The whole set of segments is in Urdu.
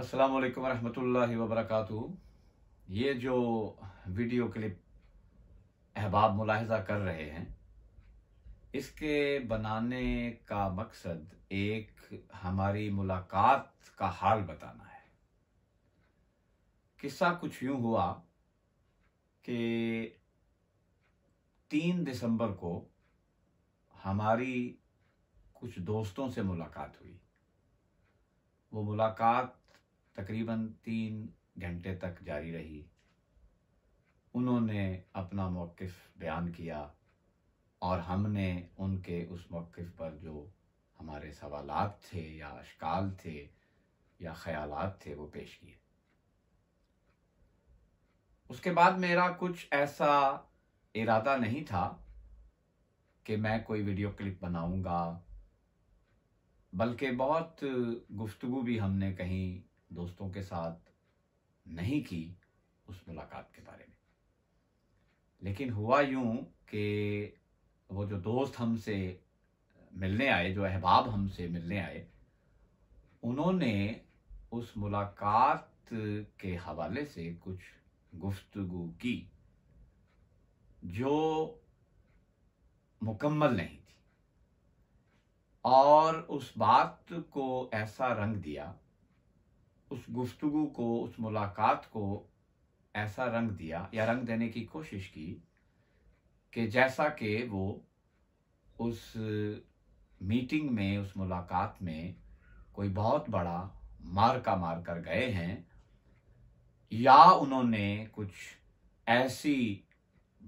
السلام علیکم ورحمۃ اللہ وبرکاتہ یہ جو ویڈیو کلپ احباب ملاحظہ کر رہے ہیں اس کے بنانے کا مقصد ایک ہماری ملاقات کا حال بتانا ہے قصہ کچھ یوں ہوا کہ تین دسمبر کو ہماری کچھ دوستوں سے ملاقات ہوئی وہ ملاقات تقریباً تین گھنٹے تک جاری رہی انہوں نے اپنا موقف بیان کیا اور ہم نے ان کے اس موقف پر جو ہمارے سوالات تھے یا اشکال تھے یا خیالات تھے وہ پیش کیے اس کے بعد میرا کچھ ایسا ارادہ نہیں تھا کہ میں کوئی ویڈیو کلپ بناؤں گا بلکہ بہت گفتگو بھی ہم نے کہیں دوستوں کے ساتھ نہیں کی اس ملاقات کے بارے میں لیکن ہوا یوں کہ وہ جو دوست ہم سے ملنے آئے جو احباب ہم سے ملنے آئے انہوں نے اس ملاقات کے حوالے سے کچھ گفتگو کی جو مکمل نہیں تھی اور اس بات کو ایسا رنگ دیا اس گفتگو کو اس ملاقات کو ایسا رنگ دیا یا رنگ دینے کی کوشش کی کہ جیسا کہ وہ اس میٹنگ میں اس ملاقات میں کوئی بہت بڑا مار کا مار کر گئے ہیں یا انہوں نے کچھ ایسی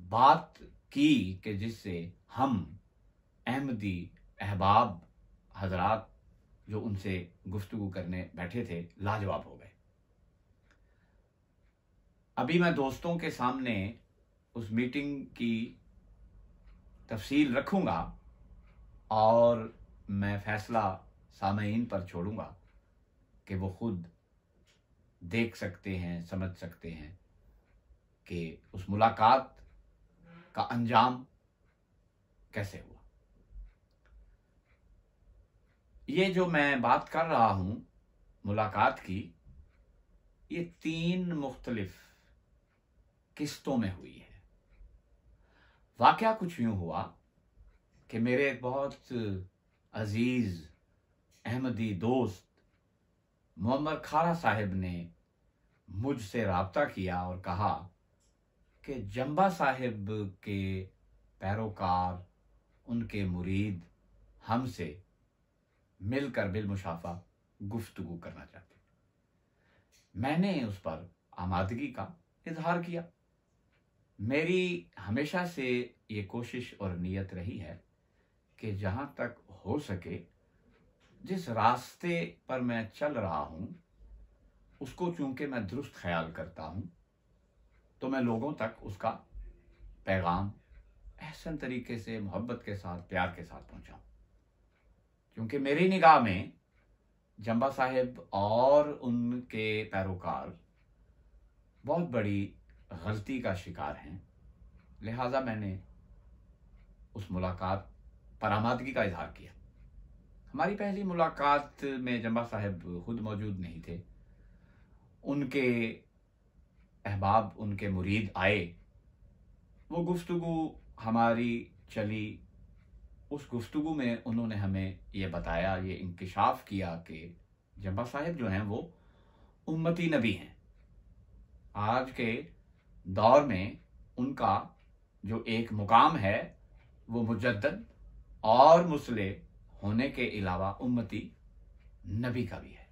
بات کی کہ جس سے ہم احمدی احباب حضرات جو ان سے گفتگو کرنے بیٹھے تھے لاجواب ہو گئے ابھی میں دوستوں کے سامنے اس میٹنگ کی تفصیل رکھوں گا اور میں فیصلہ سامعین پر چھوڑوں گا کہ وہ خود دیکھ سکتے ہیں سمجھ سکتے ہیں کہ اس ملاقات کا انجام کیسے ہو یہ جو میں بات کر رہا ہوں ملاقات کی یہ تین مختلف قسطوں میں ہوئی ہے واقعہ کچھ یوں ہوا کہ میرے ایک بہت عزیز احمدی دوست محمد کھارا صاحب نے مجھ سے رابطہ کیا اور کہا کہ جمبا صاحب کے پیروکار ان کے مرید ہم سے مل کر بالمشافہ گفتگو کرنا چاہتے میں نے اس پر آمادگی کا اظہار کیا میری ہمیشہ سے یہ کوشش اور نیت رہی ہے کہ جہاں تک ہو سکے جس راستے پر میں چل رہا ہوں اس کو چونکہ میں درست خیال کرتا ہوں تو میں لوگوں تک اس کا پیغام احسن طریقے سے محبت کے ساتھ پیار کے ساتھ پہنچاؤں کیونکہ میری نگاہ میں جمبہ صاحب اور ان کے پیروکار بہت بڑی غلطی کا شکار ہیں لہٰذا میں نے اس ملاقات پر آمادگی کا اظہار کیا ہماری پہلی ملاقات میں جمبہ صاحب خود موجود نہیں تھے ان کے احباب ان کے مرید آئے وہ گفتگو ہماری چلی اس گفتگو میں انہوں نے ہمیں یہ بتایا یہ انکشاف کیا کہ جبا صاحب جو ہیں وہ امتی نبی ہیں آج کے دور میں ان کا جو ایک مقام ہے وہ مجدد اور مسلح ہونے کے علاوہ امتی نبی کا بھی ہے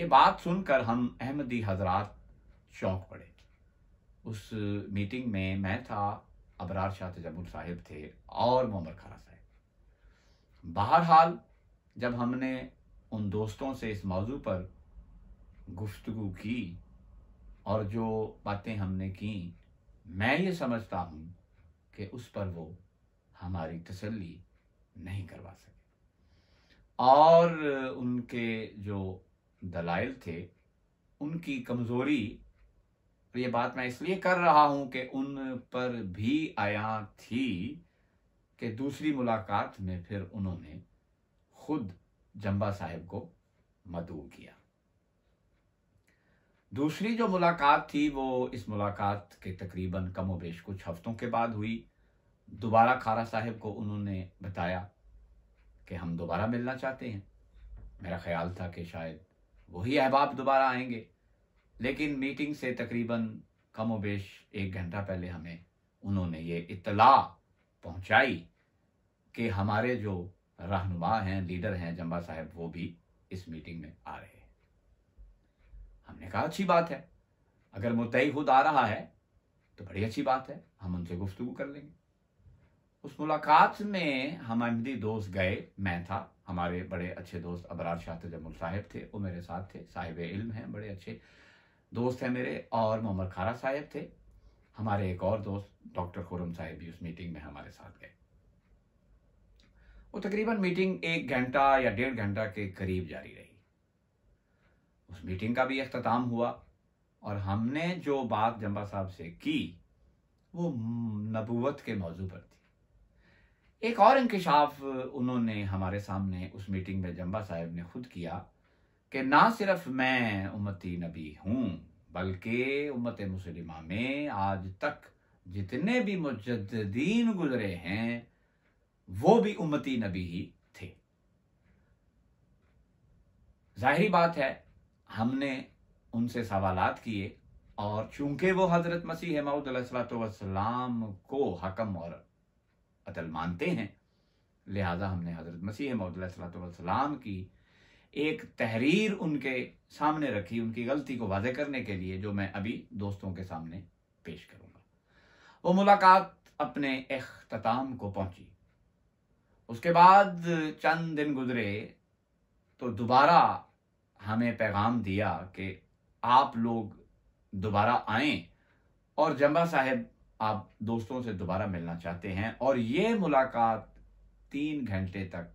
یہ بات سن کر ہم احمدی حضرات شوق پڑے اس میٹنگ میں میں تھا ابرار شاہ تجمل صاحب تھے اور محمد خارا صاحب بہرحال جب ہم نے ان دوستوں سے اس موضوع پر گفتگو کی اور جو باتیں ہم نے کیں میں یہ سمجھتا ہوں کہ اس پر وہ ہماری تسلی نہیں کروا سکے اور ان کے جو دلائل تھے ان کی کمزوری تو یہ بات میں اس لیے کر رہا ہوں کہ ان پر بھی آیا تھی کہ دوسری ملاقات میں پھر انہوں نے خود جمبا صاحب کو مدعو کیا دوسری جو ملاقات تھی وہ اس ملاقات کے تقریباً کم و بیش کچھ ہفتوں کے بعد ہوئی دوبارہ کھارا صاحب کو انہوں نے بتایا کہ ہم دوبارہ ملنا چاہتے ہیں میرا خیال تھا کہ شاید وہی احباب دوبارہ آئیں گے لیکن میٹنگ سے تقریباً کم و بیش ایک گھنٹہ پہلے ہمیں انہوں نے یہ اطلاع پہنچائی کہ ہمارے جو رہنما ہیں لیڈر ہیں جمبا صاحب وہ بھی اس میٹنگ میں آ رہے ہیں ہم نے کہا اچھی بات ہے اگر متعی خود آ رہا ہے تو بڑی اچھی بات ہے ہم ان سے گفتگو کر لیں گے اس ملاقات میں ہم امدی دوست گئے میں تھا ہمارے بڑے اچھے دوست ابرار تجمل صاحب تھے وہ میرے ساتھ تھے صاحب علم ہیں بڑے اچھے دوست ہیں میرے اور محمد خارا صاحب تھے ہمارے ایک اور دوست ڈاکٹر خورم صاحب بھی اس میٹنگ میں ہمارے ساتھ گئے وہ تقریباً میٹنگ ایک گھنٹہ یا ڈیڑھ گھنٹہ کے قریب جاری رہی اس میٹنگ کا بھی اختتام ہوا اور ہم نے جو بات جمبا صاحب سے کی وہ نبوت کے موضوع پر تھی ایک اور انکشاف انہوں نے ہمارے سامنے اس میٹنگ میں جمبا صاحب نے خود کیا کہ نہ صرف میں امتی نبی ہوں بلکہ امت مسلمہ میں آج تک جتنے بھی مجددین گزرے ہیں وہ بھی امتی نبی ہی تھے ظاہری بات ہے ہم نے ان سے سوالات کیے اور چونکہ وہ حضرت مسیح علیہ اللہ والسلام کو حکم اور عطل مانتے ہیں لہٰذا ہم نے حضرت مسیح علیہ اللہ والسلام کی ایک تحریر ان کے سامنے رکھی ان کی غلطی کو واضح کرنے کے لیے جو میں ابھی دوستوں کے سامنے پیش کروں گا وہ ملاقات اپنے اختتام کو پہنچی اس کے بعد چند دن گزرے تو دوبارہ ہمیں پیغام دیا کہ آپ لوگ دوبارہ آئیں اور جمبہ صاحب آپ دوستوں سے دوبارہ ملنا چاہتے ہیں اور یہ ملاقات تین گھنٹے تک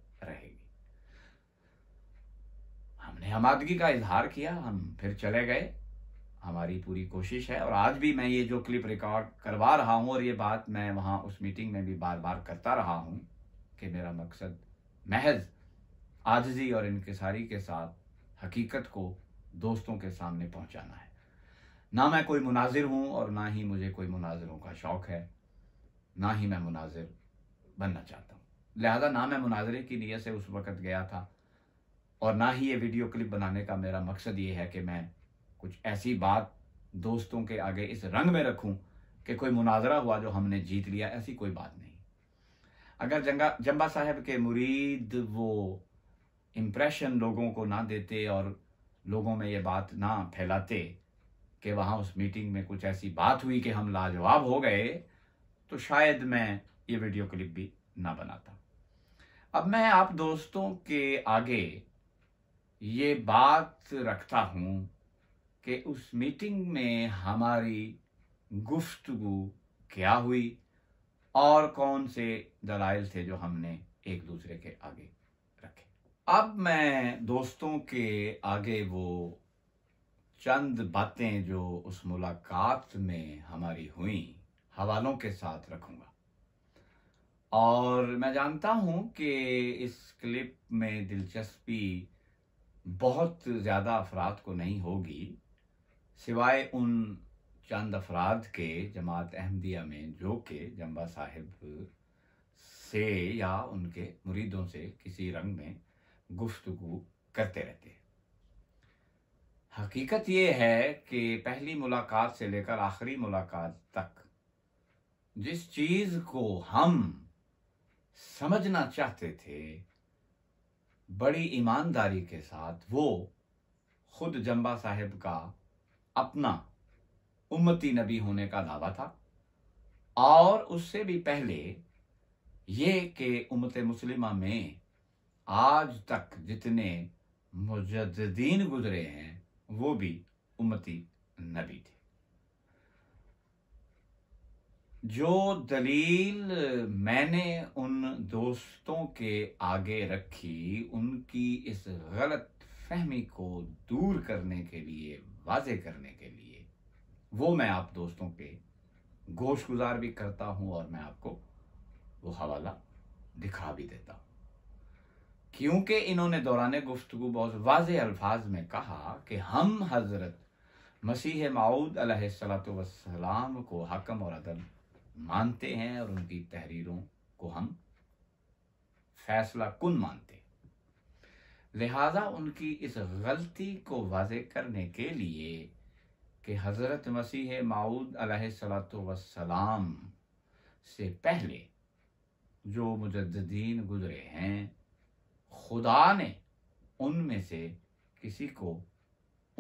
نے ہمادگی کا اظہار کیا ہم پھر چلے گئے ہماری پوری کوشش ہے اور آج بھی میں یہ جو کلپ ریکارڈ کروا رہا ہوں اور یہ بات میں وہاں اس میٹنگ میں بھی بار بار کرتا رہا ہوں کہ میرا مقصد محض آجزی اور انکساری کے ساتھ حقیقت کو دوستوں کے سامنے پہنچانا ہے نہ میں کوئی مناظر ہوں اور نہ ہی مجھے کوئی مناظروں کا شوق ہے نہ ہی میں مناظر بننا چاہتا ہوں لہذا نہ میں مناظرے کی نیت سے اس وقت گیا تھا اور نہ ہی یہ ویڈیو کلپ بنانے کا میرا مقصد یہ ہے کہ میں کچھ ایسی بات دوستوں کے آگے اس رنگ میں رکھوں کہ کوئی مناظرہ ہوا جو ہم نے جیت لیا ایسی کوئی بات نہیں اگر جنگا جمبا صاحب کے مرید وہ امپریشن لوگوں کو نہ دیتے اور لوگوں میں یہ بات نہ پھیلاتے کہ وہاں اس میٹنگ میں کچھ ایسی بات ہوئی کہ ہم لاجواب ہو گئے تو شاید میں یہ ویڈیو کلپ بھی نہ بناتا اب میں آپ دوستوں کے آگے یہ بات رکھتا ہوں کہ اس میٹنگ میں ہماری گفتگو کیا ہوئی اور کون سے دلائل تھے جو ہم نے ایک دوسرے کے آگے رکھے اب میں دوستوں کے آگے وہ چند باتیں جو اس ملاقات میں ہماری ہوئیں حوالوں کے ساتھ رکھوں گا اور میں جانتا ہوں کہ اس کلپ میں دلچسپی بہت زیادہ افراد کو نہیں ہوگی سوائے ان چند افراد کے جماعت احمدیہ میں جو کہ جمبا صاحب سے یا ان کے مریدوں سے کسی رنگ میں گفتگو کرتے رہتے حقیقت یہ ہے کہ پہلی ملاقات سے لے کر آخری ملاقات تک جس چیز کو ہم سمجھنا چاہتے تھے بڑی ایمانداری کے ساتھ وہ خود جمبا صاحب کا اپنا امتی نبی ہونے کا دعویٰ تھا اور اس سے بھی پہلے یہ کہ امت مسلمہ میں آج تک جتنے مجدین گزرے ہیں وہ بھی امتی نبی تھے جو دلیل میں نے ان دوستوں کے آگے رکھی ان کی اس غلط فہمی کو دور کرنے کے لیے واضح کرنے کے لیے وہ میں آپ دوستوں کے گوش گزار بھی کرتا ہوں اور میں آپ کو وہ حوالہ دکھا بھی دیتا ہوں کیونکہ انہوں نے دوران گفتگو بہت واضح الفاظ میں کہا کہ ہم حضرت مسیح معود علیہ السلام والسلام کو حکم اور عدل مانتے ہیں اور ان کی تحریروں کو ہم فیصلہ کن مانتے ہیں لہذا ان کی اس غلطی کو واضح کرنے کے لیے کہ حضرت مسیح معود علیہ صلاۃ سے پہلے جو مجددین گزرے ہیں خدا نے ان میں سے کسی کو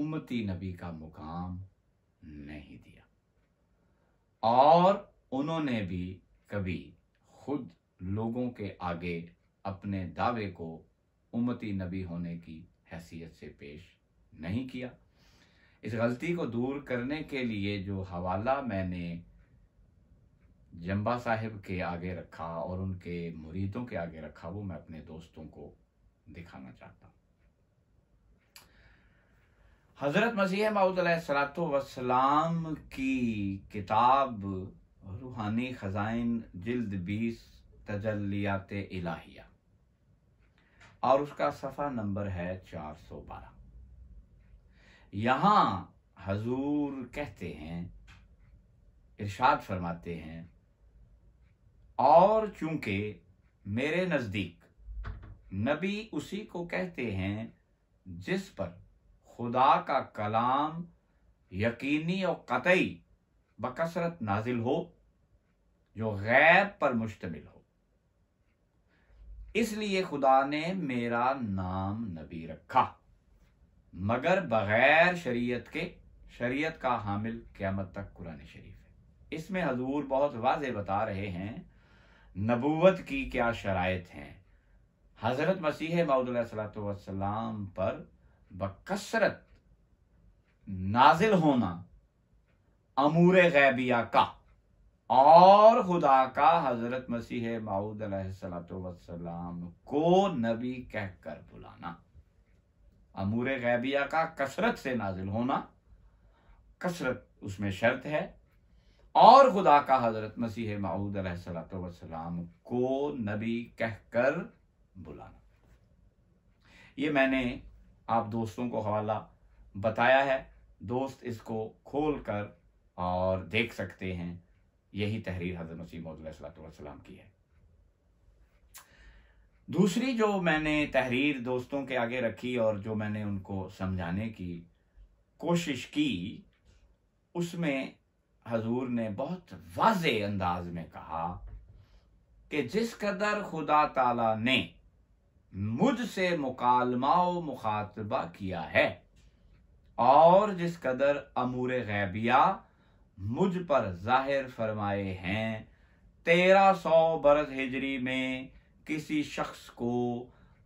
امتی نبی کا مقام نہیں دیا اور انہوں نے بھی کبھی خود لوگوں کے آگے اپنے دعوے کو امتی نبی ہونے کی حیثیت سے پیش نہیں کیا اس غلطی کو دور کرنے کے لیے جو حوالہ میں نے جمبا صاحب کے آگے رکھا اور ان کے مریدوں کے آگے رکھا وہ میں اپنے دوستوں کو دکھانا چاہتا ہوں حضرت مسیح محدود علیہ السلاۃ وسلام کی کتاب روحانی خزائن جلد بیس تجلیات الہیہ اور اس کا صفحہ نمبر ہے چار سو بارہ یہاں حضور کہتے ہیں ارشاد فرماتے ہیں اور چونکہ میرے نزدیک نبی اسی کو کہتے ہیں جس پر خدا کا کلام یقینی اور قطعی بکثرت نازل ہو جو غیب پر مشتمل ہو اس لیے خدا نے میرا نام نبی رکھا مگر بغیر شریعت کے شریعت کا حامل قیامت تک قرآن شریف ہے اس میں حضور بہت واضح بتا رہے ہیں نبوت کی کیا شرائط ہیں حضرت مسیح بعود اللہ صلاحت پر بکثرت نازل ہونا امور غیبیہ کا اور خدا کا حضرت مسیح ماؤد علیہ السلام کو نبی کہہ کر بلانا امور غیبیہ کا کسرت سے نازل ہونا کثرت اس میں شرط ہے اور خدا کا حضرت مسیح ماؤد علیہ السلام کو نبی کہہ کر بلانا یہ میں نے آپ دوستوں کو حوالہ بتایا ہے دوست اس کو کھول کر اور دیکھ سکتے ہیں یہی تحریر حضرت مسیح اللہ علیہ وسلم کی ہے دوسری جو میں نے تحریر دوستوں کے آگے رکھی اور جو میں نے ان کو سمجھانے کی کوشش کی اس میں حضور نے بہت واضح انداز میں کہا کہ جس قدر خدا تعالی نے مجھ سے مکالمہ و مخاطبہ کیا ہے اور جس قدر امور غیبیہ مجھ پر ظاہر فرمائے ہیں تیرہ سو برس ہجری میں کسی شخص کو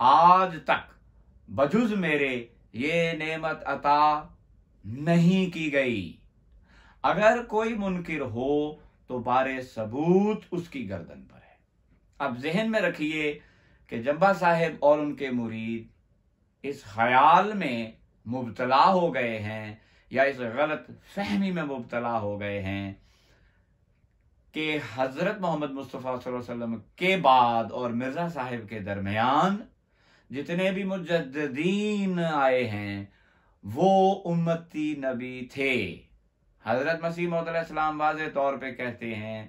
آج تک بجز میرے یہ نعمت عطا نہیں کی گئی اگر کوئی منکر ہو تو بارے ثبوت اس کی گردن پر ہے اب ذہن میں رکھیے کہ جمبا صاحب اور ان کے مرید اس خیال میں مبتلا ہو گئے ہیں یا اس غلط فہمی میں مبتلا ہو گئے ہیں کہ حضرت محمد مصطفیٰ صلی اللہ علیہ وسلم کے بعد اور مرزا صاحب کے درمیان جتنے بھی مجددین آئے ہیں وہ امتی نبی تھے حضرت مسیح علیہ السلام واضح طور پہ کہتے ہیں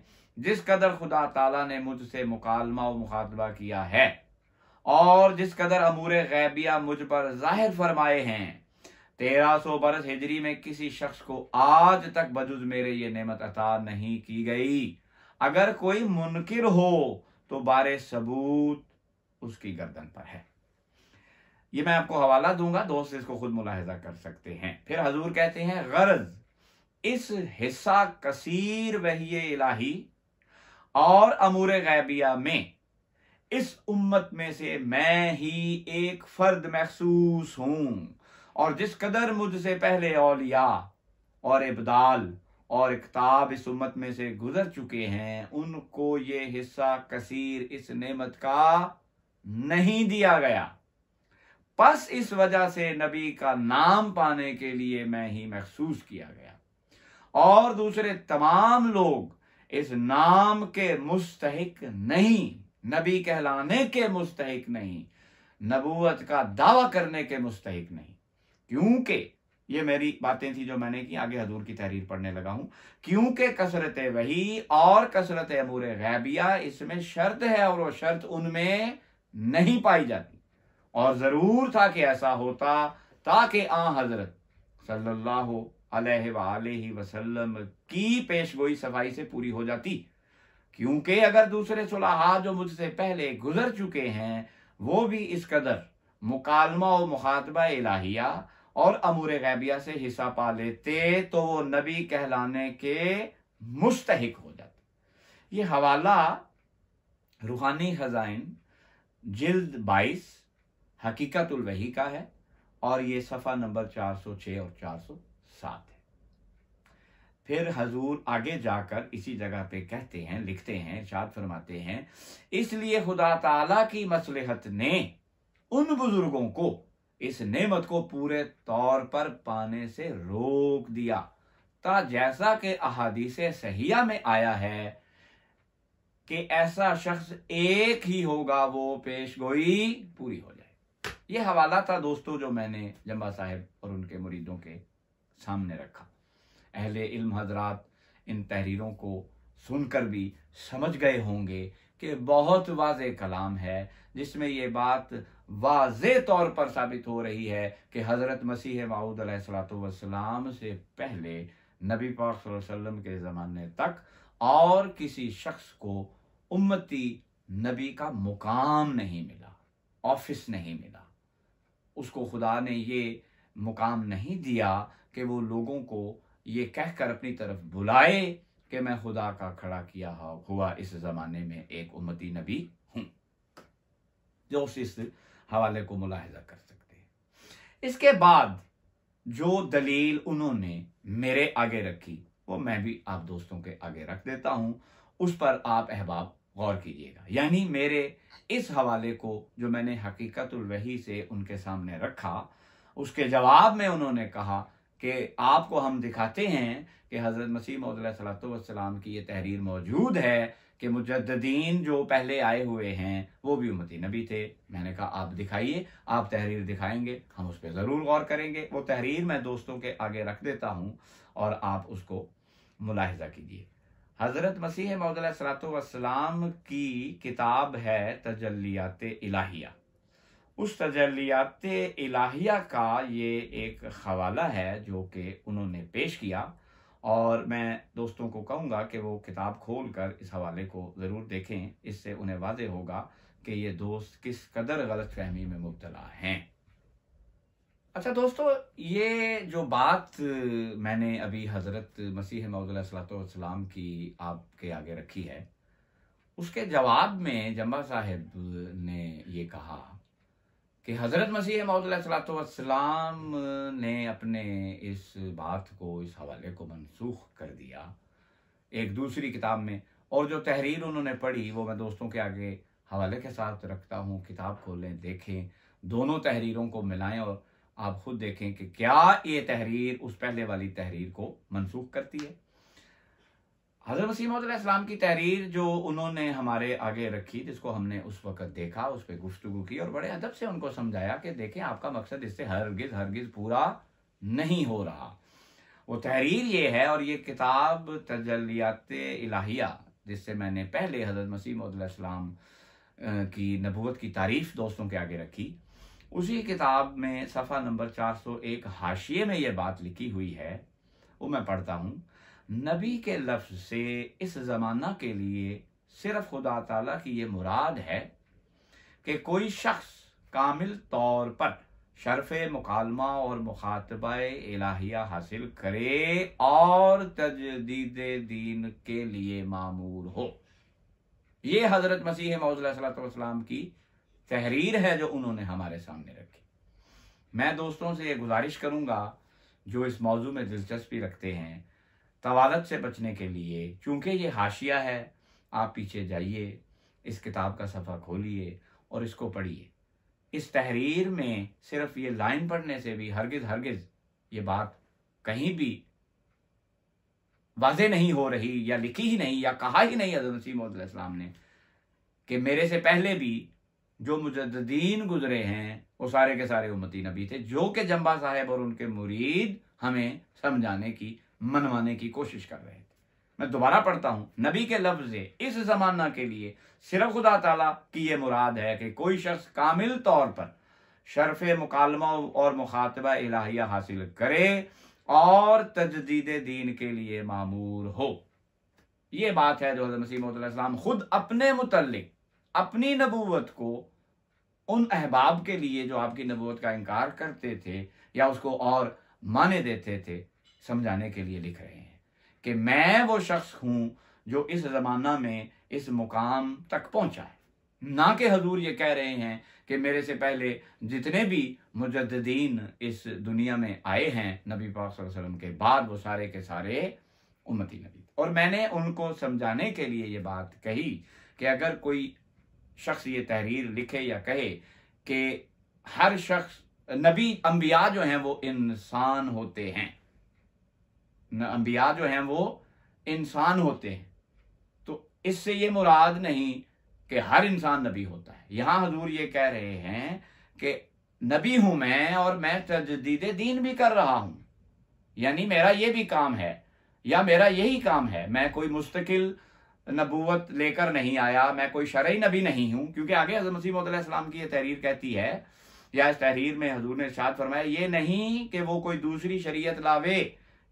جس قدر خدا تعالیٰ نے مجھ سے مکالمہ و مخاطبہ کیا ہے اور جس قدر امور غیبیہ مجھ پر ظاہر فرمائے ہیں تیرہ سو برس ہجری میں کسی شخص کو آج تک بجز میرے یہ نعمت عطا نہیں کی گئی اگر کوئی منکر ہو تو بارے ثبوت اس کی گردن پر ہے یہ میں آپ کو حوالہ دوں گا دوست اس کو خود ملاحظہ کر سکتے ہیں پھر حضور کہتے ہیں غرض اس حصہ کثیر وحی الہی اور امور غیبیہ میں اس امت میں سے میں ہی ایک فرد محسوس ہوں اور جس قدر مجھ سے پہلے اولیاء اور ابدال اور اکتاب اس امت میں سے گزر چکے ہیں ان کو یہ حصہ کثیر اس نعمت کا نہیں دیا گیا پس اس وجہ سے نبی کا نام پانے کے لیے میں ہی محسوس کیا گیا اور دوسرے تمام لوگ اس نام کے مستحق نہیں نبی کہلانے کے مستحق نہیں نبوت کا دعویٰ کرنے کے مستحق نہیں کیونکہ یہ میری باتیں تھیں جو میں نے کی آگے حضور کی تحریر پڑھنے لگا ہوں کیونکہ کسرت وحی اور کثرت امور غیبیہ اس میں شرط ہے اور وہ شرط ان میں نہیں پائی جاتی اور ضرور تھا کہ ایسا ہوتا تاکہ آ حضرت صلی اللہ علیہ وآلہ وسلم کی پیش گوئی صفائی سے پوری ہو جاتی کیونکہ اگر دوسرے صلاحہ جو مجھ سے پہلے گزر چکے ہیں وہ بھی اس قدر مکالمہ و مخاطبہ الہیہ اور امور غیبیہ سے حصہ پا لیتے تو وہ نبی کہلانے کے مستحق ہو جاتے یہ حوالہ روحانی خزائن جلد بائیس حقیقت الوحی کا ہے اور یہ صفحہ نمبر چار سو چھ اور چار سو سات ہے پھر حضور آگے جا کر اسی جگہ پہ کہتے ہیں لکھتے ہیں ارشاد فرماتے ہیں اس لیے خدا تعالی کی مصلحت نے ان بزرگوں کو اس نعمت کو پورے طور پر پانے سے روک دیا تا جیسا کہ احادیث صحیحہ میں آیا ہے کہ ایسا شخص ایک ہی ہوگا وہ پیش گوئی پوری ہو جائے یہ حوالہ تھا دوستو جو میں نے جمبا صاحب اور ان کے مریدوں کے سامنے رکھا اہل علم حضرات ان تحریروں کو سن کر بھی سمجھ گئے ہوں گے کہ بہت واضح کلام ہے جس میں یہ بات واضح طور پر ثابت ہو رہی ہے کہ حضرت مسیح علیہ السلام سے پہلے نبی پاک صلی اللہ علیہ وسلم کے زمانے تک اور کسی شخص کو امتی نبی کا مقام نہیں ملا آفس نہیں ملا اس کو خدا نے یہ مقام نہیں دیا کہ وہ لوگوں کو یہ کہہ کر اپنی طرف بلائے کہ میں خدا کا کھڑا کیا ہوا اس زمانے میں ایک امتی نبی ہوں جو اس حوالے کو ملاحظہ کر سکتے ہیں اس کے بعد جو دلیل انہوں نے میرے آگے رکھی وہ میں بھی آپ دوستوں کے آگے رکھ دیتا ہوں اس پر آپ احباب غور کیجئے گا یعنی میرے اس حوالے کو جو میں نے حقیقت الوحی سے ان کے سامنے رکھا اس کے جواب میں انہوں نے کہا کہ آپ کو ہم دکھاتے ہیں کہ حضرت مسیح علیہ صلاۃسلام کی یہ تحریر موجود ہے کہ مجددین جو پہلے آئے ہوئے ہیں وہ بھی امتی نبی تھے میں نے کہا آپ دکھائیے آپ تحریر دکھائیں گے ہم اس پہ ضرور غور کریں گے وہ تحریر میں دوستوں کے آگے رکھ دیتا ہوں اور آپ اس کو ملاحظہ کیجیے حضرت مسیح محمد علیہ سلات کی کتاب ہے تجلیات الہیہ اس تجلیات الہیہ کا یہ ایک حوالہ ہے جو کہ انہوں نے پیش کیا اور میں دوستوں کو کہوں گا کہ وہ کتاب کھول کر اس حوالے کو ضرور دیکھیں اس سے انہیں واضح ہوگا کہ یہ دوست کس قدر غلط فہمی میں مبتلا ہیں اچھا دوستو یہ جو بات میں نے ابھی حضرت مسیح محد اللہ صلاحۃ السلام کی آپ کے آگے رکھی ہے اس کے جواب میں جمبہ صاحب نے یہ کہا کہ حضرت مسیح محمد علیہ السلام نے اپنے اس بات کو اس حوالے کو منسوخ کر دیا ایک دوسری کتاب میں اور جو تحریر انہوں نے پڑھی وہ میں دوستوں کے آگے حوالے کے ساتھ رکھتا ہوں کتاب کھولیں دیکھیں دونوں تحریروں کو ملائیں اور آپ خود دیکھیں کہ کیا یہ تحریر اس پہلے والی تحریر کو منسوخ کرتی ہے حضرت وسیم علیہ السلام کی تحریر جو انہوں نے ہمارے آگے رکھی جس کو ہم نے اس وقت دیکھا اس پہ گفتگو کی اور بڑے ادب سے ان کو سمجھایا کہ دیکھیں آپ کا مقصد اس سے ہرگز ہرگز پورا نہیں ہو رہا وہ تحریر یہ ہے اور یہ کتاب تجلیات الہیہ جس سے میں نے پہلے حضرت مسیح علیہ السلام کی نبوت کی تعریف دوستوں کے آگے رکھی اسی کتاب میں صفحہ نمبر چار سو ایک حاشیے میں یہ بات لکھی ہوئی ہے وہ میں پڑھتا ہوں نبی کے لفظ سے اس زمانہ کے لیے صرف خدا تعالیٰ کی یہ مراد ہے کہ کوئی شخص کامل طور پر شرف مکالمہ اور مخاطبہ الہیہ حاصل کرے اور تجدید دین کے لیے معمور ہو یہ حضرت مسیح اللہ علیہ وسلم کی تحریر ہے جو انہوں نے ہمارے سامنے رکھی میں دوستوں سے یہ گزارش کروں گا جو اس موضوع میں دلچسپی رکھتے ہیں توالت سے بچنے کے لیے چونکہ یہ حاشیہ ہے آپ پیچھے جائیے اس کتاب کا صفحہ کھولیے اور اس کو پڑھیے اس تحریر میں صرف یہ لائن پڑھنے سے بھی ہرگز ہرگز یہ بات کہیں بھی واضح نہیں ہو رہی یا لکھی ہی نہیں یا کہا ہی نہیں حضرت الرسیم علیہ السلام نے کہ میرے سے پہلے بھی جو مجددین گزرے ہیں وہ سارے کے سارے امتی نبی تھے جو کہ جمبہ صاحب اور ان کے مرید ہمیں سمجھانے کی منوانے کی کوشش کر رہے تھے میں دوبارہ پڑھتا ہوں نبی کے لفظ اس زمانہ کے لیے صرف خدا تعالیٰ کی یہ مراد ہے کہ کوئی شخص کامل طور پر شرف مکالمہ اور مخاطبہ الہیہ حاصل کرے اور تجدید دین کے لیے معمور ہو یہ بات ہے جو حضرت علیہ السلام خود اپنے متعلق اپنی نبوت کو ان احباب کے لیے جو آپ کی نبوت کا انکار کرتے تھے یا اس کو اور مانے دیتے تھے سمجھانے کے لیے لکھ رہے ہیں کہ میں وہ شخص ہوں جو اس زمانہ میں اس مقام تک پہنچا ہے نہ کہ حضور یہ کہہ رہے ہیں کہ میرے سے پہلے جتنے بھی مجددین اس دنیا میں آئے ہیں نبی پاک صلی اللہ علیہ وسلم کے بعد وہ سارے کے سارے امتی نبی اور میں نے ان کو سمجھانے کے لیے یہ بات کہی کہ اگر کوئی شخص یہ تحریر لکھے یا کہے کہ ہر شخص نبی انبیاء جو ہیں وہ انسان ہوتے ہیں انبیاء جو ہیں وہ انسان ہوتے ہیں تو اس سے یہ مراد نہیں کہ ہر انسان نبی ہوتا ہے یہاں حضور یہ کہہ رہے ہیں کہ نبی ہوں میں اور میں تجدید دین بھی کر رہا ہوں یعنی میرا یہ بھی کام ہے یا میرا یہی کام ہے میں کوئی مستقل نبوت لے کر نہیں آیا میں کوئی شرعی نبی نہیں ہوں کیونکہ آگے حضرت علیہ السلام کی یہ تحریر کہتی ہے یا اس تحریر میں حضور نے ارشاد فرمایا یہ نہیں کہ وہ کوئی دوسری شریعت لاوے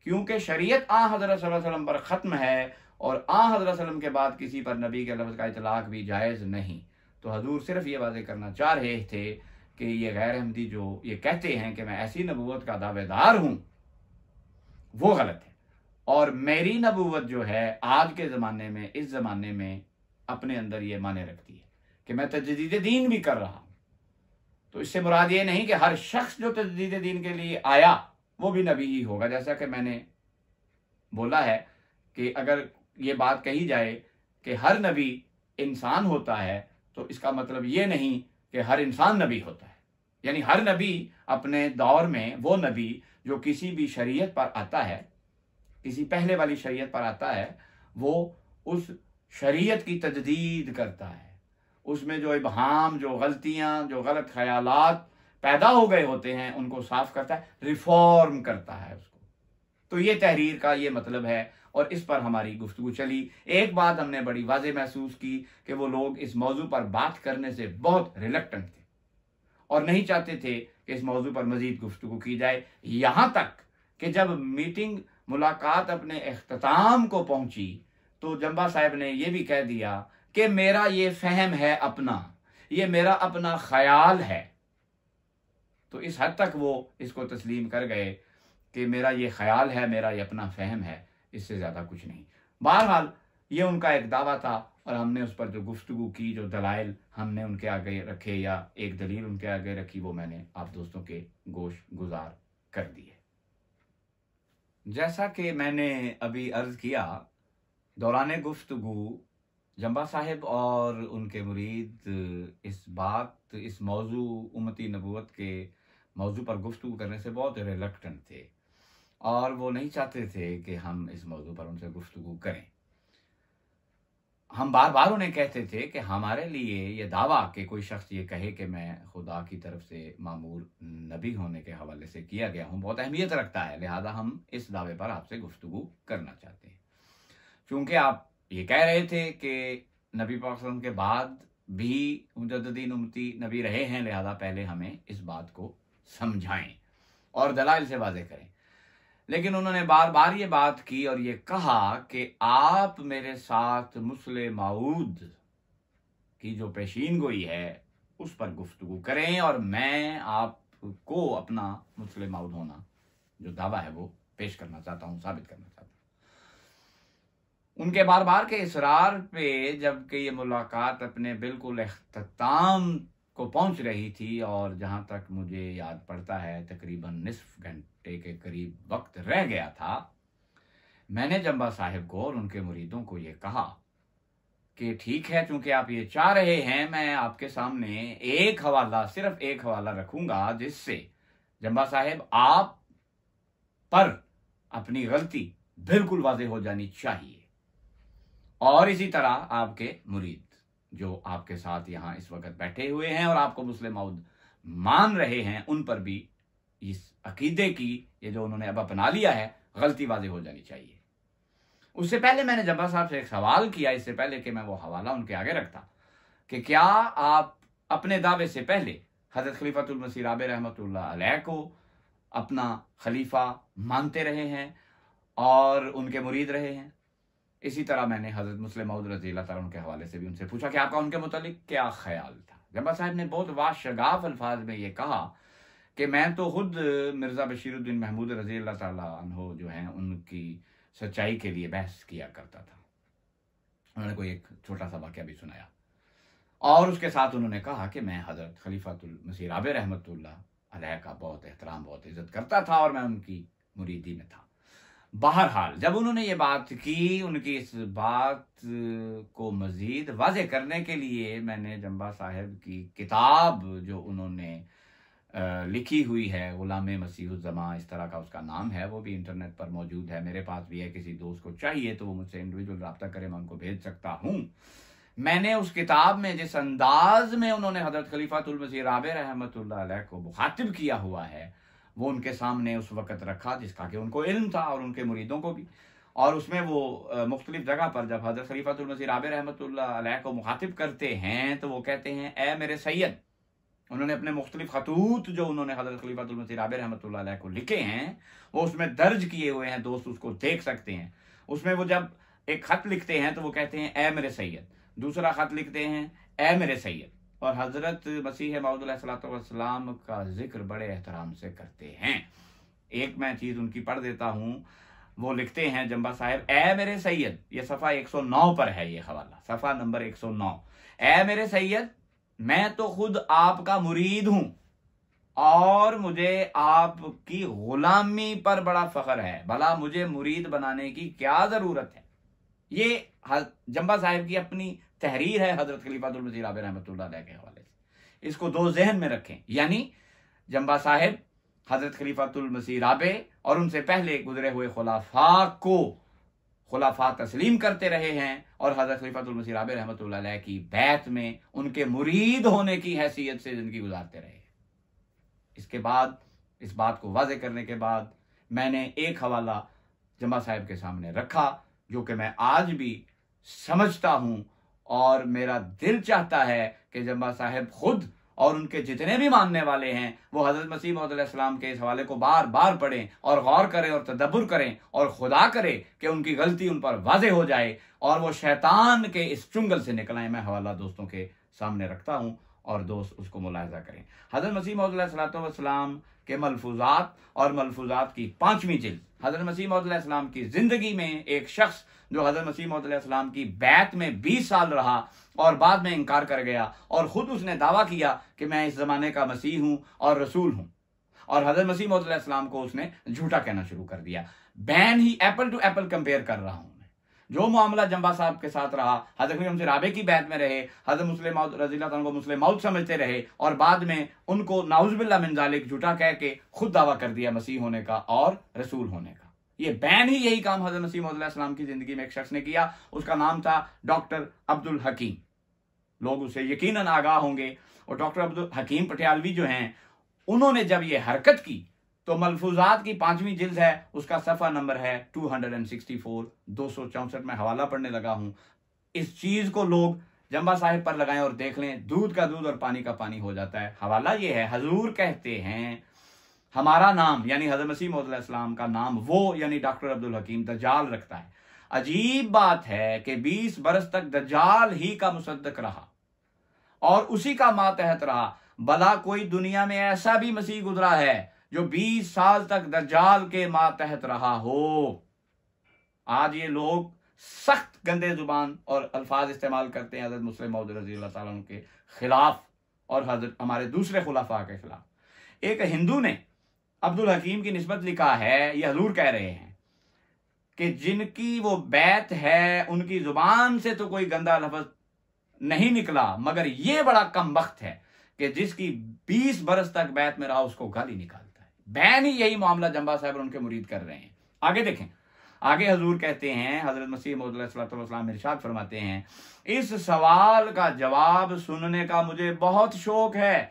کیونکہ شریعت آ حضرت صلی اللہ علیہ وسلم پر ختم ہے اور آ صلی اللہ علیہ وسلم کے بعد کسی پر نبی کے لفظ کا اطلاق بھی جائز نہیں تو حضور صرف یہ واضح کرنا چاہ رہے تھے کہ یہ غیر حمدی جو یہ کہتے ہیں کہ میں ایسی نبوت کا دعوے دار ہوں وہ غلط ہے اور میری نبوت جو ہے آج کے زمانے میں اس زمانے میں اپنے اندر یہ معنی رکھتی ہے کہ میں تجدید دین بھی کر رہا ہوں تو اس سے مراد یہ نہیں کہ ہر شخص جو تجدید دین کے لیے آیا وہ بھی نبی ہی ہوگا جیسا کہ میں نے بولا ہے کہ اگر یہ بات کہی جائے کہ ہر نبی انسان ہوتا ہے تو اس کا مطلب یہ نہیں کہ ہر انسان نبی ہوتا ہے یعنی ہر نبی اپنے دور میں وہ نبی جو کسی بھی شریعت پر آتا ہے کسی پہلے والی شریعت پر آتا ہے وہ اس شریعت کی تجدید کرتا ہے اس میں جو ابہام جو غلطیاں جو غلط خیالات پیدا ہو گئے ہوتے ہیں ان کو صاف کرتا ہے ریفارم کرتا ہے اس کو تو یہ تحریر کا یہ مطلب ہے اور اس پر ہماری گفتگو چلی ایک بات ہم نے بڑی واضح محسوس کی کہ وہ لوگ اس موضوع پر بات کرنے سے بہت ریلکٹنٹ تھے اور نہیں چاہتے تھے کہ اس موضوع پر مزید گفتگو کی جائے یہاں تک کہ جب میٹنگ ملاقات اپنے اختتام کو پہنچی تو جمبا صاحب نے یہ بھی کہہ دیا کہ میرا یہ فہم ہے اپنا یہ میرا اپنا خیال ہے تو اس حد تک وہ اس کو تسلیم کر گئے کہ میرا یہ خیال ہے میرا یہ اپنا فہم ہے اس سے زیادہ کچھ نہیں بہرحال یہ ان کا ایک دعویٰ تھا اور ہم نے اس پر جو گفتگو کی جو دلائل ہم نے ان کے آگے رکھے یا ایک دلیل ان کے آگے رکھی وہ میں نے آپ دوستوں کے گوش گزار کر دی ہے جیسا کہ میں نے ابھی عرض کیا دوران گفتگو جمبا صاحب اور ان کے مرید اس بات اس موضوع امتی نبوت کے موضوع پر گفتگو کرنے سے بہت ریلکٹنٹ تھے اور وہ نہیں چاہتے تھے کہ ہم اس موضوع پر ان سے گفتگو کریں ہم بار بار انہیں کہتے تھے کہ ہمارے لیے یہ دعویٰ کہ کوئی شخص یہ کہے کہ میں خدا کی طرف سے معمول نبی ہونے کے حوالے سے کیا گیا ہوں بہت اہمیت رکھتا ہے لہذا ہم اس دعوے پر آپ سے گفتگو کرنا چاہتے ہیں چونکہ آپ یہ کہہ رہے تھے کہ نبی پاک صلی اللہ علیہ وسلم کے بعد بھی مجددین امتی نبی رہے ہیں لہذا پہلے ہمیں اس بات کو سمجھائیں اور دلائل سے واضح کریں لیکن انہوں نے بار بار یہ بات کی اور یہ کہا کہ آپ میرے ساتھ مسلم معود کی جو پیشین گوئی ہے اس پر گفتگو کریں اور میں آپ کو اپنا مسل معود ہونا جو دعویٰ ہے وہ پیش کرنا چاہتا ہوں ثابت کرنا چاہتا ہوں ان کے بار بار کے اصرار پہ جب کہ یہ ملاقات اپنے بالکل اختتام کو پہنچ رہی تھی اور جہاں تک مجھے یاد پڑتا ہے تقریباً نصف گھنٹے کے قریب وقت رہ گیا تھا میں نے جمبا صاحب کو اور ان کے مریدوں کو یہ کہا کہ ٹھیک ہے چونکہ آپ یہ چاہ رہے ہیں میں آپ کے سامنے ایک حوالہ صرف ایک حوالہ رکھوں گا جس سے جمبا صاحب آپ پر اپنی غلطی بالکل واضح ہو جانی چاہیے اور اسی طرح آپ کے مرید جو آپ کے ساتھ یہاں اس وقت بیٹھے ہوئے ہیں اور آپ کو مسلم مان رہے ہیں ان پر بھی اس عقیدے کی یہ جو انہوں نے اب اپنا لیا ہے غلطی واضح ہو جانی چاہیے اس سے پہلے میں نے جبا صاحب سے ایک سوال کیا اس سے پہلے کہ میں وہ حوالہ ان کے آگے رکھتا کہ کیا آپ اپنے دعوے سے پہلے حضرت خلیفۃ المسیر راب رحمۃ اللہ علیہ کو اپنا خلیفہ مانتے رہے ہیں اور ان کے مرید رہے ہیں اسی طرح میں نے حضرت مسلم عود رضی اللہ تعالیٰ کے حوالے سے بھی ان سے پوچھا کہ آپ کا ان کے متعلق کیا خیال تھا جمبا صاحب نے بہت واشگاف شگاف الفاظ میں یہ کہا کہ میں تو خود مرزا بشیر الدین محمود رضی اللہ تعالیٰ عنہ جو ہیں ان کی سچائی کے لیے بحث کیا کرتا تھا انہوں نے کوئی ایک چھوٹا سا واقعہ بھی سنایا اور اس کے ساتھ انہوں نے کہا کہ میں حضرت خلیفہ المسیر آب رحمۃ اللہ علیہ کا بہت احترام بہت عزت کرتا تھا اور میں ان کی مریدی میں تھا بہرحال جب انہوں نے یہ بات کی ان کی اس بات کو مزید واضح کرنے کے لیے میں نے جمبا صاحب کی کتاب جو انہوں نے لکھی ہوئی ہے غلام مسیح الزماں اس طرح کا اس کا نام ہے وہ بھی انٹرنیٹ پر موجود ہے میرے پاس بھی ہے کسی دوست کو چاہیے تو وہ مجھ سے انڈیویجول رابطہ کرے میں ان کو بھیج سکتا ہوں میں نے اس کتاب میں جس انداز میں انہوں نے حضرت خلیفات المسیح رابع رحمۃ اللہ علیہ کو مخاطب کیا ہوا ہے وہ ان کے سامنے اس وقت رکھا جس کا کہ ان کو علم تھا اور ان کے مریدوں کو بھی اور اس میں وہ مختلف جگہ پر جب حضرت خلیفۃ المسی راب رحمۃ اللہ علیہ کو مخاطب کرتے ہیں تو وہ کہتے ہیں اے میرے سید انہوں نے اپنے مختلف خطوط جو انہوں نے حضرت خلیفۃ المسی آب رحمۃ اللہ علیہ کو لکھے ہیں وہ اس میں درج کیے ہوئے ہیں دوست اس کو دیکھ سکتے ہیں اس میں وہ جب ایک خط لکھتے ہیں تو وہ کہتے ہیں اے میرے سید دوسرا خط لکھتے ہیں اے میرے سید اور حضرت مسیح محمد السلام کا ذکر بڑے احترام سے کرتے ہیں ایک میں چیز ان کی پڑھ دیتا ہوں وہ لکھتے ہیں جمبا صاحب اے میرے سید یہ صفحہ ایک سو نو پر ہے یہ حوالہ ایک سو نو اے میرے سید میں تو خود آپ کا مرید ہوں اور مجھے آپ کی غلامی پر بڑا فخر ہے بھلا مجھے مرید بنانے کی کیا ضرورت ہے یہ جمبا صاحب کی اپنی تحریر ہے حضرت خلیفہ الوزیر آب رحمۃ اللہ علیہ کے حوالے سے اس کو دو ذہن میں رکھیں یعنی جمبا صاحب حضرت خلیفۃ المسیح رابع اور ان سے پہلے گزرے ہوئے خلافا کو خلافا تسلیم کرتے رہے ہیں اور حضرت خلیفۃ المسیح رابع رحمۃ اللہ علیہ کی بیت میں ان کے مرید ہونے کی حیثیت سے زندگی گزارتے رہے ہیں اس کے بعد اس بات کو واضح کرنے کے بعد میں نے ایک حوالہ جمع صاحب کے سامنے رکھا جو کہ میں آج بھی سمجھتا ہوں اور میرا دل چاہتا ہے کہ جمبا صاحب خود اور ان کے جتنے بھی ماننے والے ہیں وہ حضرت مسیح محدود السلام کے اس حوالے کو بار بار پڑھیں اور غور کریں اور تدبر کریں اور خدا کرے کہ ان کی غلطی ان پر واضح ہو جائے اور وہ شیطان کے اس چنگل سے نکلائیں میں حوالہ دوستوں کے سامنے رکھتا ہوں اور دوست اس کو ملاحظہ کریں حضرت مسیح محدود السلام کے ملفوظات اور ملفوظات کی پانچویں جلد حضرت مسیح علیہ السلام کی زندگی میں ایک شخص جو حضرت مسیح محمد علیہ السلام کی بیت میں بیس سال رہا اور بعد میں انکار کر گیا اور خود اس نے دعویٰ کیا کہ میں اس زمانے کا مسیح ہوں اور رسول ہوں اور حضرت مسیح محمد علیہ السلام کو اس نے جھوٹا کہنا شروع کر دیا بین ہی ایپل ٹو ایپل کمپیئر کر رہا ہوں جو معاملہ جمبا صاحب کے ساتھ رہا حضرت رابع کی بیت میں رہے حضرت مسلم رضی اللہ عنہ کو مسلم موت سمجھتے رہے اور بعد میں ان کو ناؤز من ذالک جھوٹا کہہ کے خود دعویٰ کر دیا مسیح ہونے کا اور رسول ہونے کا یہ بین ہی یہی کام حضرت نسیم علیہ السلام کی زندگی میں ایک شخص نے کیا اس کا نام تھا ڈاکٹر عبد الحکیم لوگ اسے یقیناً آگاہ ہوں گے اور ڈاکٹر عبد الحکیم پٹیالوی جو ہیں انہوں نے جب یہ حرکت کی تو ملفوظات کی پانچویں جلد ہے اس کا صفحہ نمبر ہے 264 264 میں حوالہ پڑھنے لگا ہوں اس چیز کو لوگ جمبا صاحب پر لگائیں اور دیکھ لیں دودھ کا دودھ اور پانی کا پانی ہو جاتا ہے حوالہ یہ ہے حضور کہتے ہیں ہمارا نام یعنی حضرت مسیح محدود السلام کا نام وہ یعنی ڈاکٹر عبد الحکیم دجال رکھتا ہے عجیب بات ہے کہ بیس برس تک دجال ہی کا مصدق رہا اور اسی کا ماتحت رہا بلا کوئی دنیا میں ایسا بھی مسیح گزرا ہے جو بیس سال تک دجال کے ماتحت رہا ہو آج یہ لوگ سخت گندے زبان اور الفاظ استعمال کرتے ہیں حضرت مسلم محدود رضی اللہ تعالیٰ کے خلاف اور حضرت ہمارے دوسرے خلافہ کے خلاف ایک ہندو نے عبد الحکیم کی نسبت لکھا ہے یہ حضور کہہ رہے ہیں کہ جن کی وہ بیت ہے ان کی زبان سے تو کوئی گندا لفظ نہیں نکلا مگر یہ بڑا کم وقت ہے کہ جس کی بیس برس تک بیت میں رہا اس کو گالی نکالتا ہے بین ہی یہی معاملہ جمبا صاحب اور ان کے مرید کر رہے ہیں آگے دیکھیں آگے حضور کہتے ہیں حضرت مسیح محمد وسلم ارشاد فرماتے ہیں اس سوال کا جواب سننے کا مجھے بہت شوق ہے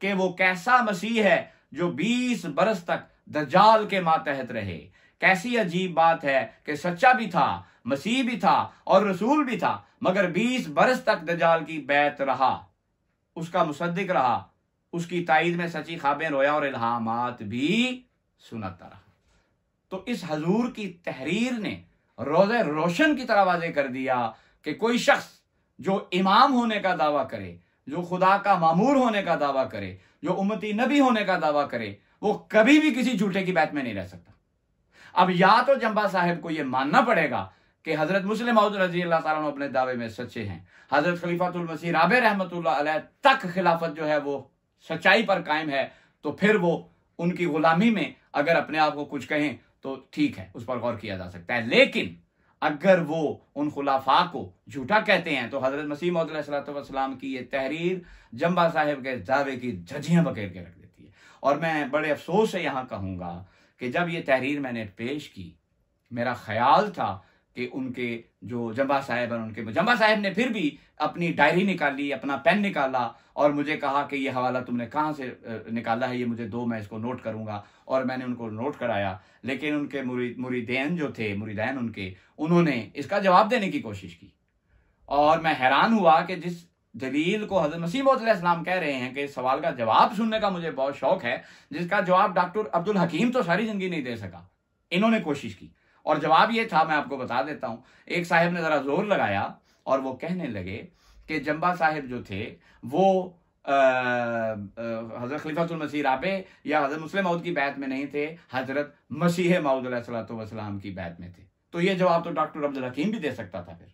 کہ وہ کیسا مسیح ہے جو بیس برس تک دجال کے ماتحت رہے کیسی عجیب بات ہے کہ سچا بھی تھا مسیح بھی تھا اور رسول بھی تھا مگر بیس برس تک دجال کی بیت رہا اس کا مصدق رہا اس کی تائید میں سچی خوابیں رویا اور الہامات بھی سناتا رہا تو اس حضور کی تحریر نے روز روشن کی طرح واضح کر دیا کہ کوئی شخص جو امام ہونے کا دعویٰ کرے جو خدا کا معمور ہونے کا دعویٰ کرے جو امتی نبی ہونے کا دعویٰ کرے وہ کبھی بھی کسی جھوٹے کی بیت میں نہیں رہ سکتا اب یا تو جمبا صاحب کو یہ ماننا پڑے گا کہ حضرت مسلم رضی اللہ تعالیٰ اپنے دعوے میں سچے ہیں حضرت المسیح راب رحمۃ اللہ علیہ تک خلافت جو ہے وہ سچائی پر قائم ہے تو پھر وہ ان کی غلامی میں اگر اپنے آپ کو کچھ کہیں تو ٹھیک ہے اس پر غور کیا جا سکتا ہے لیکن اگر وہ ان خلافاء کو جھوٹا کہتے ہیں تو حضرت مسیحمد علیہ السلام کی یہ تحریر جمبا صاحب کے دعوے کی جھجیاں بکیر کے رکھ دیتی ہے اور میں بڑے افسوس سے یہاں کہوں گا کہ جب یہ تحریر میں نے پیش کی میرا خیال تھا کہ ان کے جو جمبا صاحب ہیں ان کے جمبا صاحب نے پھر بھی اپنی ڈائری نکالی اپنا پین نکالا اور مجھے کہا کہ یہ حوالہ تم نے کہاں سے نکالا ہے یہ مجھے دو میں اس کو نوٹ کروں گا اور میں نے ان کو نوٹ کرایا لیکن ان کے مریدین جو تھے مریدین ان کے انہوں نے اس کا جواب دینے کی کوشش کی اور میں حیران ہوا کہ جس جلیل کو حضرت نسیم علیہ السلام کہہ رہے ہیں کہ اس سوال کا جواب سننے کا مجھے بہت شوق ہے جس کا جواب ڈاکٹر عبد الحکیم تو ساری زندگی نہیں دے سکا انہوں نے کوشش کی اور جواب یہ تھا میں آپ کو بتا دیتا ہوں ایک صاحب نے ذرا زور لگایا اور وہ کہنے لگے کہ جمبا صاحب جو تھے وہ حضرت یا حضرت مسلم المسیحت کی بیعت میں نہیں تھے حضرت مسیح علیہ السلام کی بیعت میں تھے تو یہ جواب تو ڈاکٹر عبد بھی دے سکتا تھا پھر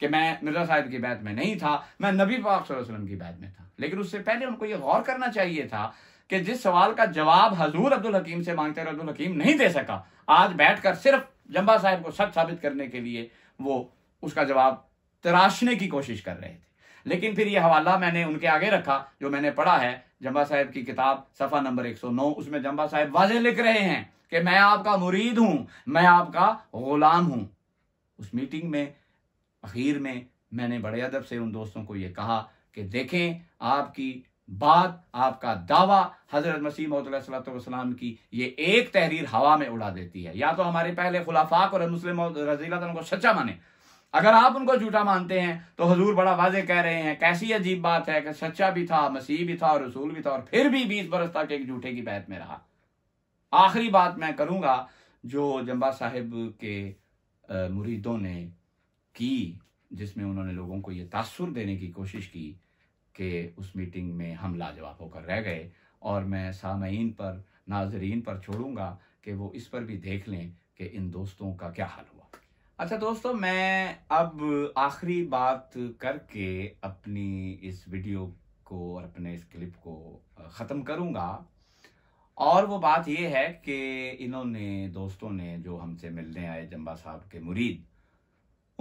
کہ میں مرزا صاحب کی بیعت میں نہیں تھا میں نبی پاک صلی اللہ علیہ وسلم کی بیعت میں تھا لیکن اس سے پہلے ان کو یہ غور کرنا چاہیے تھا کہ جس سوال کا جواب حضور عبد الحکیم سے مانگتے اور عبد الحکیم نہیں دے سکا آج بیٹھ کر صرف جمبا صاحب کو سچ ثابت کرنے کے لیے وہ اس کا جواب تراشنے کی کوشش کر رہے تھے لیکن پھر یہ حوالہ میں نے ان کے آگے رکھا جو میں نے پڑھا ہے جمبا صاحب کی کتاب صفحہ نمبر ایک سو نو اس میں جمبا صاحب واضح لکھ رہے ہیں کہ میں آپ کا مرید ہوں میں آپ کا غلام ہوں اس میٹنگ میں اخیر میں میں نے بڑے ادب سے ان دوستوں کو یہ کہا کہ دیکھیں آپ کی بات آپ کا دعویٰ حضرت مسیح محمد اللہ والسلام کی یہ ایک تحریر ہوا میں اڑا دیتی ہے یا تو ہمارے پہلے خلافاق اور سچا مانے اگر آپ ان کو جھوٹا مانتے ہیں تو حضور بڑا واضح کہہ رہے ہیں کیسی عجیب بات ہے کہ سچا بھی تھا مسیح بھی تھا اور رسول بھی تھا اور پھر بھی بیس برس تک ایک جھوٹے کی بیت میں رہا آخری بات میں کروں گا جو جمبا صاحب کے مریدوں نے کی جس میں انہوں نے لوگوں کو یہ تاثر دینے کی کوشش کی کہ اس میٹنگ میں ہم جواب ہو کر رہ گئے اور میں سامعین پر ناظرین پر چھوڑوں گا کہ وہ اس پر بھی دیکھ لیں کہ ان دوستوں کا کیا حال ہو اچھا دوستو میں اب آخری بات کر کے اپنی اس ویڈیو کو اور اپنے اس کلپ کو ختم کروں گا اور وہ بات یہ ہے کہ انہوں نے دوستوں نے جو ہم سے ملنے آئے جمبا صاحب کے مرید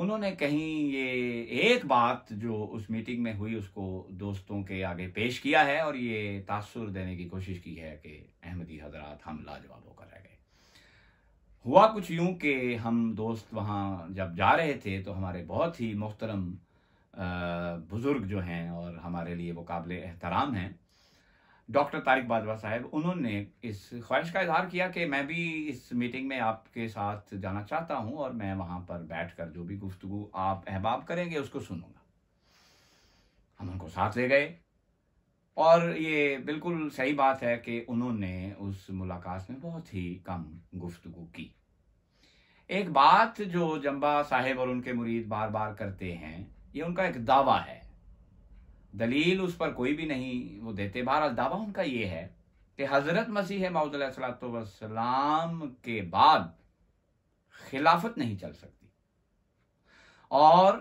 انہوں نے کہیں یہ ایک بات جو اس میٹنگ میں ہوئی اس کو دوستوں کے آگے پیش کیا ہے اور یہ تاثر دینے کی کوشش کی ہے کہ احمدی حضرات ہم ہو رہے گا ہوا کچھ یوں کہ ہم دوست وہاں جب جا رہے تھے تو ہمارے بہت ہی محترم بزرگ جو ہیں اور ہمارے لیے وہ قابل احترام ہیں ڈاکٹر طارق باجوہ صاحب انہوں نے اس خواہش کا اظہار کیا کہ میں بھی اس میٹنگ میں آپ کے ساتھ جانا چاہتا ہوں اور میں وہاں پر بیٹھ کر جو بھی گفتگو آپ احباب کریں گے اس کو سنوں گا ہم ان کو ساتھ لے گئے اور یہ بالکل صحیح بات ہے کہ انہوں نے اس ملاقات میں بہت ہی کم گفتگو کی ایک بات جو جمبا صاحب اور ان کے مرید بار بار کرتے ہیں یہ ان کا ایک دعویٰ ہے دلیل اس پر کوئی بھی نہیں وہ دیتے بہرحال دعویٰ ان کا یہ ہے کہ حضرت مسیح علیہ اللہ وسلام کے بعد خلافت نہیں چل سکتی اور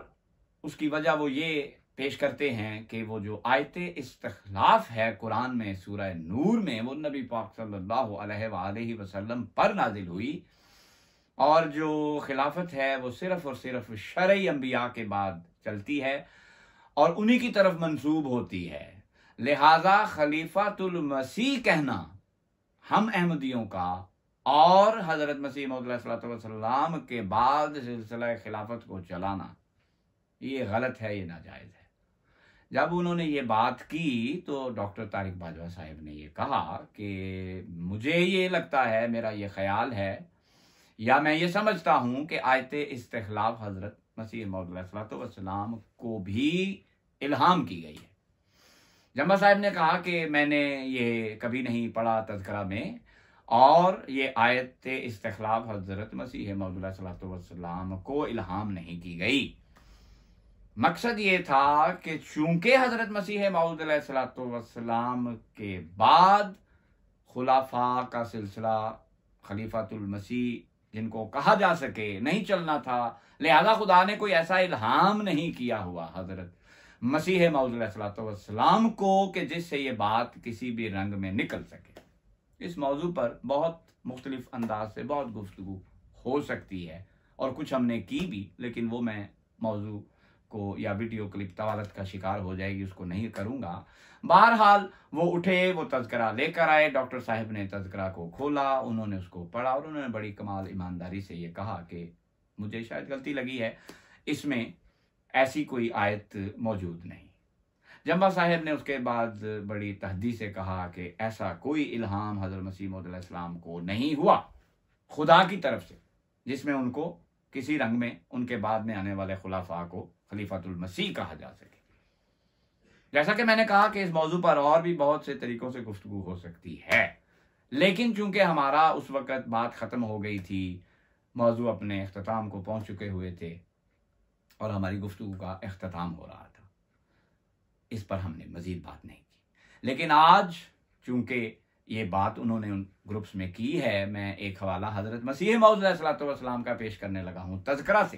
اس کی وجہ وہ یہ پیش کرتے ہیں کہ وہ جو آیت استخلاف ہے قرآن میں سورہ نور میں وہ نبی پاک صلی اللہ علیہ وآلہ وسلم پر نازل ہوئی اور جو خلافت ہے وہ صرف اور صرف شرعی انبیاء کے بعد چلتی ہے اور انہی کی طرف منصوب ہوتی ہے لہذا خلیفہ المسیح کہنا ہم احمدیوں کا اور حضرت مسیح محدود صلی اللہ علیہ وسلم کے بعد سلسلہ خلافت کو چلانا یہ غلط ہے یہ ناجائز ہے جب انہوں نے یہ بات کی تو ڈاکٹر طارق باجوہ صاحب نے یہ کہا کہ مجھے یہ لگتا ہے میرا یہ خیال ہے یا میں یہ سمجھتا ہوں کہ آیت استخلاف حضرت مسیح محد اللہ صلاح کو بھی الہام کی گئی ہے جمبا صاحب نے کہا کہ میں نے یہ کبھی نہیں پڑھا تذکرہ میں اور یہ آیت استخلاف حضرت مسیح محد اللہ صلاحت کو الہام نہیں کی گئی مقصد یہ تھا کہ چونکہ حضرت مسیح معود علیہ السلاۃ کے بعد خلافہ کا سلسلہ خلیفہ المسیح جن کو کہا جا سکے نہیں چلنا تھا لہذا خدا نے کوئی ایسا الہام نہیں کیا ہوا حضرت مسیح معود علیہ السلام کو کہ جس سے یہ بات کسی بھی رنگ میں نکل سکے اس موضوع پر بہت مختلف انداز سے بہت گفتگو ہو سکتی ہے اور کچھ ہم نے کی بھی لیکن وہ میں موضوع کو یا ویڈیو کلپ طوالت کا شکار ہو جائے گی اس کو نہیں کروں گا بہرحال وہ اٹھے وہ تذکرہ لے کر آئے ڈاکٹر صاحب نے تذکرہ کو کھولا انہوں نے اس کو پڑھا اور انہوں نے بڑی کمال ایمانداری سے یہ کہا کہ مجھے شاید غلطی لگی ہے اس میں ایسی کوئی آیت موجود نہیں جمبہ صاحب نے اس کے بعد بڑی تحدی سے کہا کہ ایسا کوئی الہام حضرت علیہ السلام کو نہیں ہوا خدا کی طرف سے جس میں ان کو کسی رنگ میں ان کے بعد میں آنے والے خلافہ کو خلیفہ المسیح کہا جا سکے جیسا کہ میں نے کہا کہ اس موضوع پر اور بھی بہت سے طریقوں سے گفتگو ہو سکتی ہے لیکن چونکہ ہمارا اس وقت بات ختم ہو گئی تھی موضوع اپنے اختتام کو پہنچ چکے ہوئے تھے اور ہماری گفتگو کا اختتام ہو رہا تھا اس پر ہم نے مزید بات نہیں کی لیکن آج چونکہ یہ بات انہوں نے ان گروپس میں کی ہے میں ایک حوالہ حضرت مسیح موجود علیہ السلام کا پیش کرنے لگا ہوں تذکرہ سے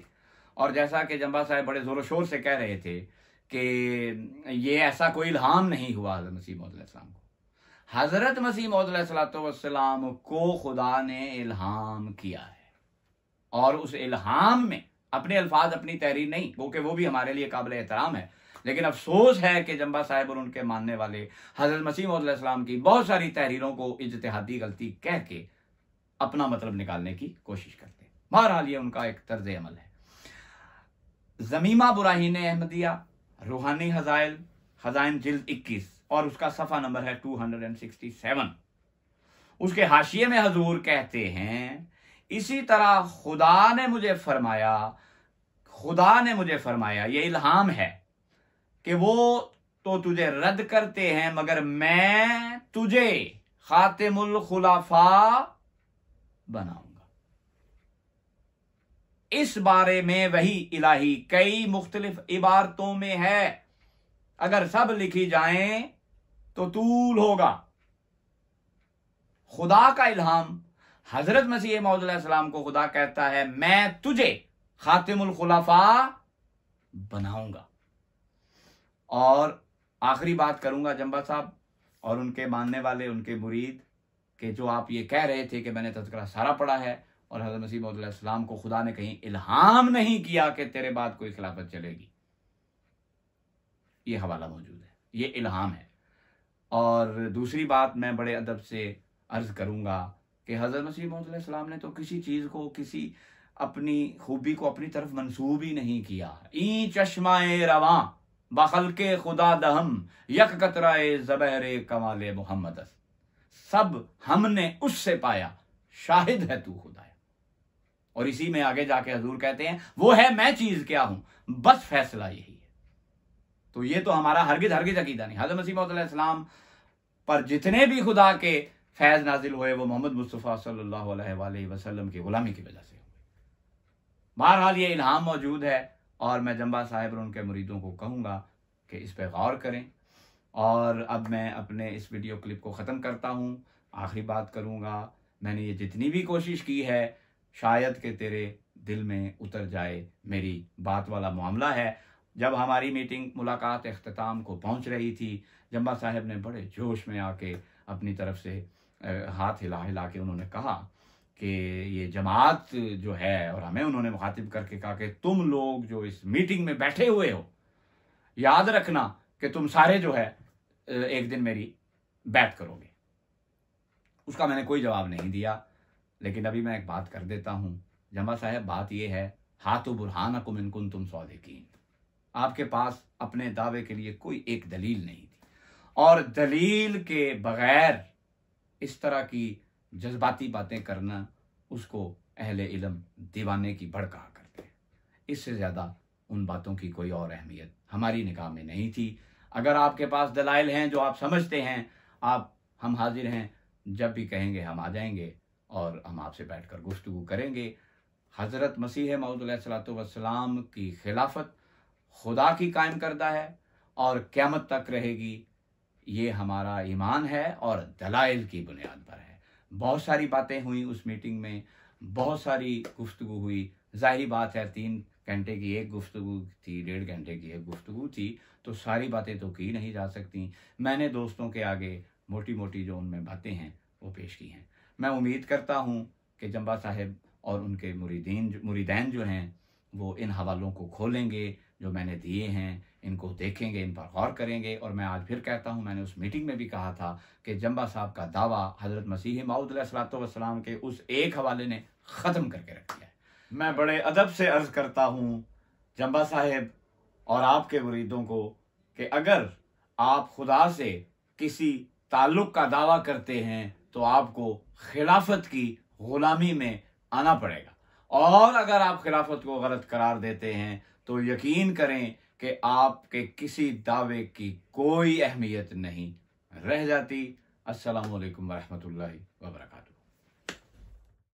اور جیسا کہ جمبا صاحب بڑے زور و شور سے کہہ رہے تھے کہ یہ ایسا کوئی الہام نہیں ہوا حضرت نسیح علیہ السلام کو حضرت مسیح مودہ علیہ والسلام کو خدا نے الہام کیا ہے اور اس الہام میں اپنے الفاظ اپنی تحریر نہیں وہ کہ وہ بھی ہمارے لیے قابل احترام ہے لیکن افسوس ہے کہ جمبہ صاحب اور ان کے ماننے والے حضرت مسیحم علیہ السلام کی بہت ساری تحریروں کو اجتحادی غلطی کہہ کے اپنا مطلب نکالنے کی کوشش کرتے ہیں بہرحال یہ ان کا ایک طرز عمل ہے زمیمہ براہین احمدیہ روحانی حضائل حضائن جلد اکیس اور اس کا صفحہ نمبر ہے ٹو سکسٹی سیون اس کے حاشیے میں حضور کہتے ہیں اسی طرح خدا نے مجھے فرمایا خدا نے مجھے فرمایا یہ الہام ہے کہ وہ تو تجھے رد کرتے ہیں مگر میں تجھے خاتم الخلافہ بناؤں گا اس بارے میں وہی الہی کئی مختلف عبارتوں میں ہے اگر سب لکھی جائیں تو طول ہوگا خدا کا الہام حضرت مسیح محمد علیہ السلام کو خدا کہتا ہے میں تجھے خاتم الخلافہ بناؤں گا اور آخری بات کروں گا جمبا صاحب اور ان کے ماننے والے ان کے مرید کہ جو آپ یہ کہہ رہے تھے کہ میں نے تذکرہ سارا پڑا ہے اور حضرت مسیح محدود علیہ السلام کو خدا نے کہیں الہام نہیں کیا کہ تیرے بعد کوئی خلافت چلے گی یہ حوالہ موجود ہے یہ الہام ہے اور دوسری بات میں بڑے ادب سے عرض کروں گا کہ حضرت مسیح محمد السلام نے تو کسی چیز کو کسی اپنی خوبی کو اپنی طرف ہی نہیں کیا این چشمہ رواں بخلق خدا دہم یک قطرائے زبیر کمال محمد سب ہم نے اس سے پایا شاہد ہے تو خدا اور اسی میں آگے جا کے حضور کہتے ہیں وہ ہے میں چیز کیا ہوں بس فیصلہ یہی ہے تو یہ تو ہمارا ہرگز ہرگز عقیدہ نہیں حضرت مسیح علیہ السلام پر جتنے بھی خدا کے فیض نازل ہوئے وہ محمد مصطفیٰ صلی اللہ علیہ وآلہ وسلم کے غلامی کی وجہ سے ہوئے بہرحال یہ الہام موجود ہے اور میں جمبہ صاحب اور ان کے مریدوں کو کہوں گا کہ اس پہ غور کریں اور اب میں اپنے اس ویڈیو کلپ کو ختم کرتا ہوں آخری بات کروں گا میں نے یہ جتنی بھی کوشش کی ہے شاید کہ تیرے دل میں اتر جائے میری بات والا معاملہ ہے جب ہماری میٹنگ ملاقات اختتام کو پہنچ رہی تھی جمبا صاحب نے بڑے جوش میں آ کے اپنی طرف سے ہاتھ ہلا ہلا کے انہوں نے کہا کہ یہ جماعت جو ہے اور ہمیں انہوں نے مخاطب کر کے کہا کہ تم لوگ جو اس میٹنگ میں بیٹھے ہوئے ہو یاد رکھنا کہ تم سارے جو ہے ایک دن میری بیت کرو گے اس کا میں نے کوئی جواب نہیں دیا لیکن ابھی میں ایک بات کر دیتا ہوں جمع صاحب بات یہ ہے ہاتھ و برہانہ کم انکن تم سود آپ کے پاس اپنے دعوے کے لیے کوئی ایک دلیل نہیں تھی اور دلیل کے بغیر اس طرح کی جذباتی باتیں کرنا اس کو اہل علم دیوانے کی کہا کرتے ہیں اس سے زیادہ ان باتوں کی کوئی اور اہمیت ہماری نکاح میں نہیں تھی اگر آپ کے پاس دلائل ہیں جو آپ سمجھتے ہیں آپ ہم حاضر ہیں جب بھی کہیں گے ہم آ جائیں گے اور ہم آپ سے بیٹھ کر گفتگو کریں گے حضرت مسیح ہے محمد السلاۃ والسلام کی خلافت خدا کی قائم کردہ ہے اور قیامت تک رہے گی یہ ہمارا ایمان ہے اور دلائل کی بنیاد پر ہے بہت ساری باتیں ہوئیں اس میٹنگ میں بہت ساری گفتگو ہوئی ظاہری بات ہے تین گھنٹے کی ایک گفتگو تھی ڈیڑھ گھنٹے کی ایک گفتگو تھی تو ساری باتیں تو کی نہیں جا سکتی میں نے دوستوں کے آگے موٹی موٹی جو ان میں باتیں ہیں وہ پیش کی ہیں میں امید کرتا ہوں کہ جمبا صاحب اور ان کے مریدین مریدین جو ہیں وہ ان حوالوں کو کھولیں گے جو میں نے دیے ہیں ان کو دیکھیں گے ان پر غور کریں گے اور میں آج پھر کہتا ہوں میں نے اس میٹنگ میں بھی کہا تھا کہ جمبا صاحب کا دعویٰ حضرت مسیح علیہ السلاۃ والسلام کے اس ایک حوالے نے ختم کر کے رکھ دیا ہے میں بڑے ادب سے عرض کرتا ہوں جمبا صاحب اور آپ کے مریدوں کو کہ اگر آپ خدا سے کسی تعلق کا دعویٰ کرتے ہیں تو آپ کو خلافت کی غلامی میں آنا پڑے گا اور اگر آپ خلافت کو غلط قرار دیتے ہیں تو یقین کریں کہ آپ کے کسی دعوے کی کوئی اہمیت نہیں رہ جاتی السلام علیکم ورحمۃ اللہ وبرکاتہ